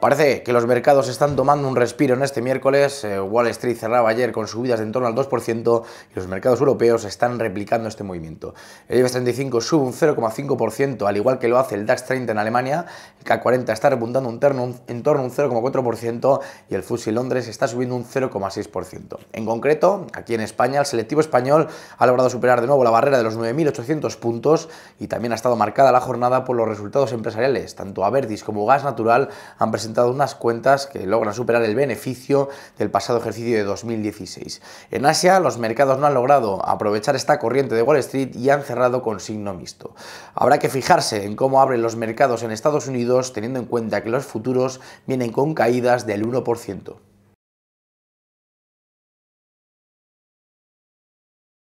Parece que los mercados están tomando un respiro en este miércoles. Eh, Wall Street cerraba ayer con subidas de en torno al 2% y los mercados europeos están replicando este movimiento. El IBEX 35 sube un 0,5%, al igual que lo hace el DAX 30 en Alemania. El CAC 40 está repuntando un en torno a un 0,4% y el FTSE Londres está subiendo un 0,6%. En concreto, aquí en España, el selectivo español ha logrado superar de nuevo la barrera de los 9.800 puntos y también ha estado marcada la jornada por los resultados empresariales. Tanto Avertis como Gas Natural han presentado presentado unas cuentas que logran superar el beneficio del pasado ejercicio de 2016. En Asia, los mercados no han logrado aprovechar esta corriente de Wall Street y han cerrado con signo mixto. Habrá que fijarse en cómo abren los mercados en Estados Unidos, teniendo en cuenta que los futuros vienen con caídas del 1%.